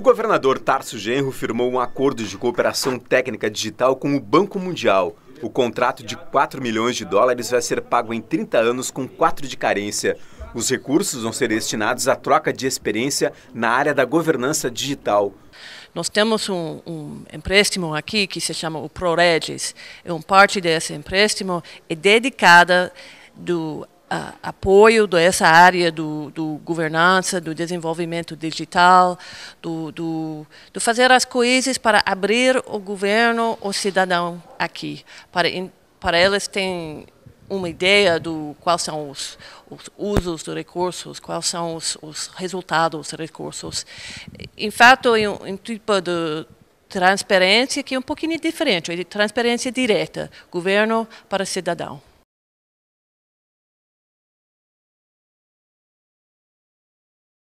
O governador Tarso Genro firmou um acordo de cooperação técnica digital com o Banco Mundial. O contrato de 4 milhões de dólares vai ser pago em 30 anos com 4 de carência. Os recursos vão ser destinados à troca de experiência na área da governança digital. Nós temos um, um empréstimo aqui que se chama o ProRegis. É Uma parte desse empréstimo é dedicada do uh, apoio dessa área do, do, governança, do desenvolvimento digital, do, do, do, fazer as coisas para abrir o governo, o cidadão aqui, para, para eles tem uma ideia do quais são os, os usos dos recursos, quais são os, os resultados dos recursos. Em fato, é um tipo de transparência que é um pouquinho diferente, é transparência direta, governo para cidadão.